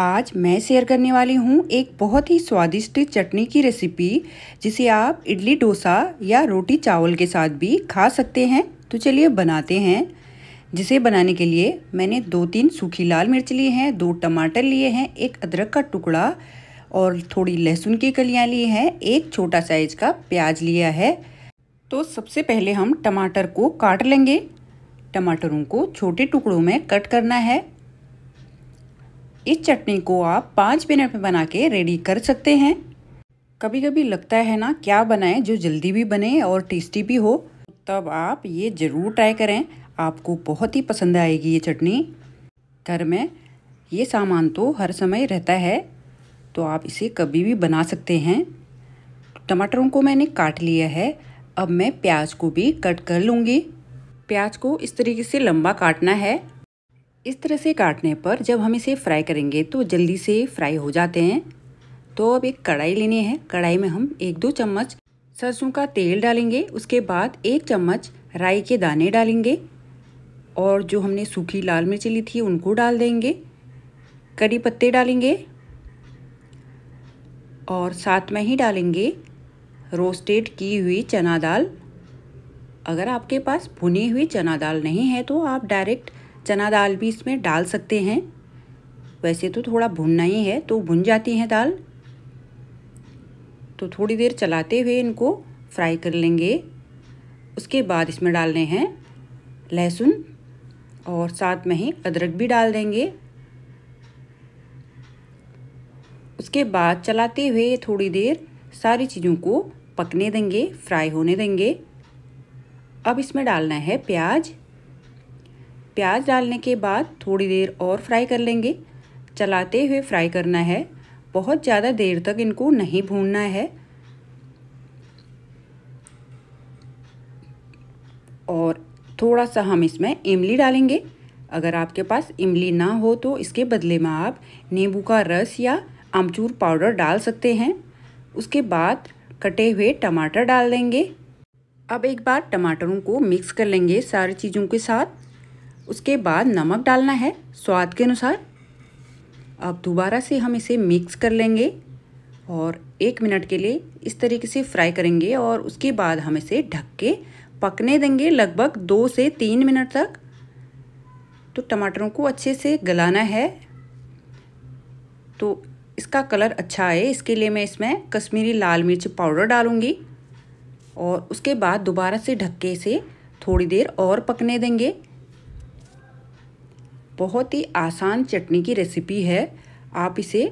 आज मैं शेयर करने वाली हूँ एक बहुत ही स्वादिष्ट चटनी की रेसिपी जिसे आप इडली डोसा या रोटी चावल के साथ भी खा सकते हैं तो चलिए बनाते हैं जिसे बनाने के लिए मैंने दो तीन सूखी लाल मिर्च लिए हैं दो टमाटर लिए हैं एक अदरक का टुकड़ा और थोड़ी लहसुन की कलियाँ ली हैं एक छोटा साइज का प्याज लिया है तो सबसे पहले हम टमाटर को काट लेंगे टमाटरों को छोटे टुकड़ों में कट करना है इस चटनी को आप पाँच मिनट में बना के रेडी कर सकते हैं कभी कभी लगता है ना क्या बनाएं जो जल्दी भी बने और टेस्टी भी हो तब आप ये ज़रूर ट्राई करें आपको बहुत ही पसंद आएगी ये चटनी घर में ये सामान तो हर समय रहता है तो आप इसे कभी भी बना सकते हैं टमाटरों को मैंने काट लिया है अब मैं प्याज को भी कट कर लूँगी प्याज को इस तरीके से लंबा काटना है इस तरह से काटने पर जब हम इसे फ्राई करेंगे तो जल्दी से फ्राई हो जाते हैं तो अब एक कढ़ाई लेनी है कढ़ाई में हम एक दो चम्मच सरसों का तेल डालेंगे उसके बाद एक चम्मच राई के दाने डालेंगे और जो हमने सूखी लाल मिर्च ली थी उनको डाल देंगे कड़ी पत्ते डालेंगे और साथ में ही डालेंगे रोस्टेड की हुई चना दाल अगर आपके पास भुनी हुई चना दाल नहीं है तो आप डायरेक्ट चना दाल भी इसमें डाल सकते हैं वैसे तो थोड़ा भुनना ही है तो भुन जाती हैं दाल तो थोड़ी देर चलाते हुए इनको फ्राई कर लेंगे उसके बाद इसमें डालने हैं लहसुन और साथ में ही अदरक भी डाल देंगे उसके बाद चलाते हुए थोड़ी देर सारी चीज़ों को पकने देंगे फ्राई होने देंगे अब इसमें डालना है प्याज प्याज डालने के बाद थोड़ी देर और फ्राई कर लेंगे चलाते हुए फ्राई करना है बहुत ज़्यादा देर तक इनको नहीं भूनना है और थोड़ा सा हम इसमें इमली डालेंगे अगर आपके पास इमली ना हो तो इसके बदले में आप नींबू का रस या आमचूर पाउडर डाल सकते हैं उसके बाद कटे हुए टमाटर डाल देंगे अब एक बार टमाटरों को मिक्स कर लेंगे सारी चीज़ों के साथ उसके बाद नमक डालना है स्वाद के अनुसार अब दोबारा से हम इसे मिक्स कर लेंगे और एक मिनट के लिए इस तरीके से फ्राई करेंगे और उसके बाद हम इसे ढक के पकने देंगे लगभग दो से तीन मिनट तक तो टमाटरों को अच्छे से गलाना है तो इसका कलर अच्छा है इसके लिए मैं इसमें कश्मीरी लाल मिर्च पाउडर डालूँगी और उसके बाद दोबारा से ढक के इसे थोड़ी देर और पकने देंगे बहुत ही आसान चटनी की रेसिपी है आप इसे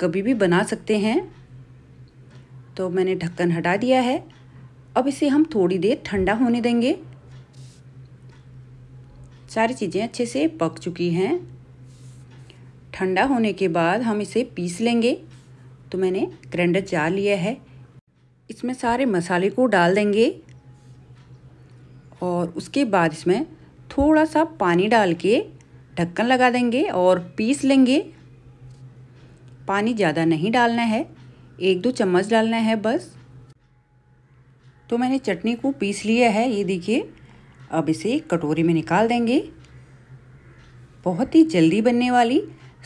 कभी भी बना सकते हैं तो मैंने ढक्कन हटा दिया है अब इसे हम थोड़ी देर ठंडा होने देंगे सारी चीज़ें अच्छे से पक चुकी हैं ठंडा होने के बाद हम इसे पीस लेंगे तो मैंने ग्राइंडर जार लिया है इसमें सारे मसाले को डाल देंगे और उसके बाद इसमें थोड़ा सा पानी डाल के ढक्कन लगा देंगे और पीस लेंगे पानी ज़्यादा नहीं डालना है एक दो चम्मच डालना है बस तो मैंने चटनी को पीस लिया है ये देखिए अब इसे एक कटोरी में निकाल देंगे बहुत ही जल्दी बनने वाली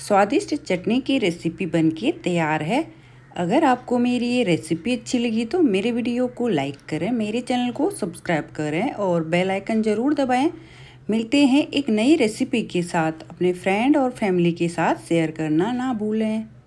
स्वादिष्ट चटनी की रेसिपी बनके तैयार है अगर आपको मेरी ये रेसिपी अच्छी लगी तो मेरे वीडियो को लाइक करें मेरे चैनल को सब्सक्राइब करें और बेल आइकन ज़रूर दबाएं मिलते हैं एक नई रेसिपी के साथ अपने फ्रेंड और फैमिली के साथ शेयर करना ना भूलें